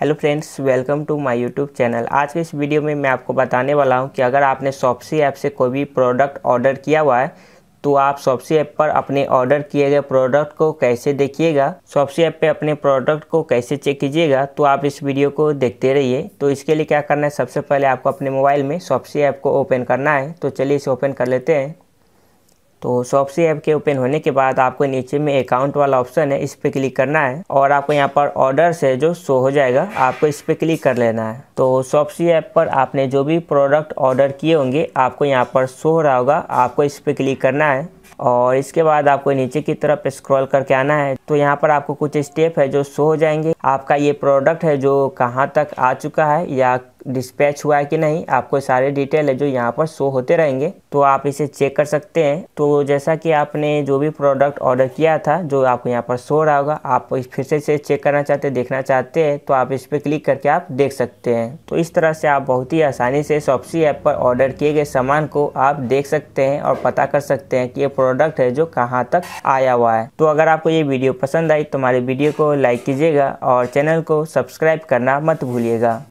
hello friends welcome to my YouTube channel आज के इस वीडियो में मैं आपको बताने वाला हूं कि अगर आपने शॉपसी ऐप से कोई भी प्रोडक्ट ऑर्डर किया हुआ है तो आप शॉपसी ऐप पर अपने ऑर्डर किए गए प्रोडक्ट को कैसे देखिएगा शॉपसी ऐप पे अपने प्रोडक्ट को कैसे चेक कीजिएगा तो आप इस वीडियो को देखते रहिए तो इसके लिए क्या करना है सबसे पहले आपको अपने मोबाइल में सॉपसी ऐप को ओपन करना है तो चलिए इसे ओपन कर लेते हैं तो शॉपसी ऐप के ओपन होने के बाद आपको नीचे में अकाउंट वाला ऑप्शन है इस पर क्लिक करना है और आपको यहाँ पर ऑर्डर है जो शो हो जाएगा आपको इस पर क्लिक कर लेना है तो शॉपसी ऐप पर आपने जो भी प्रोडक्ट ऑर्डर किए होंगे आपको यहाँ पर शो हो रहा होगा आपको इस पर क्लिक करना है और इसके बाद आपको नीचे की तरफ स्क्रॉल करके आना है तो यहाँ पर आपको कुछ स्टेप है जो शो हो जाएंगे आपका ये प्रोडक्ट है जो कहाँ तक आ चुका है या डिस्पैच हुआ है कि नहीं आपको सारे डिटेल है जो यहाँ पर शो होते रहेंगे तो आप इसे चेक कर सकते हैं तो जैसा कि आपने जो भी प्रोडक्ट ऑर्डर किया था जो आपको यहाँ पर शो रहा होगा आप फिर से इसे चेक करना चाहते देखना चाहते हैं तो आप इस पर क्लिक करके आप देख सकते हैं तो इस तरह से आप बहुत ही आसानी से शॉपसी ऐप पर ऑर्डर किए गए सामान को आप देख सकते हैं और पता कर सकते हैं कि ये प्रोडक्ट है जो कहाँ तक आया हुआ है तो अगर आपको ये वीडियो पसंद आई तो हमारे वीडियो को लाइक कीजिएगा और चैनल को सब्सक्राइब करना मत भूलिएगा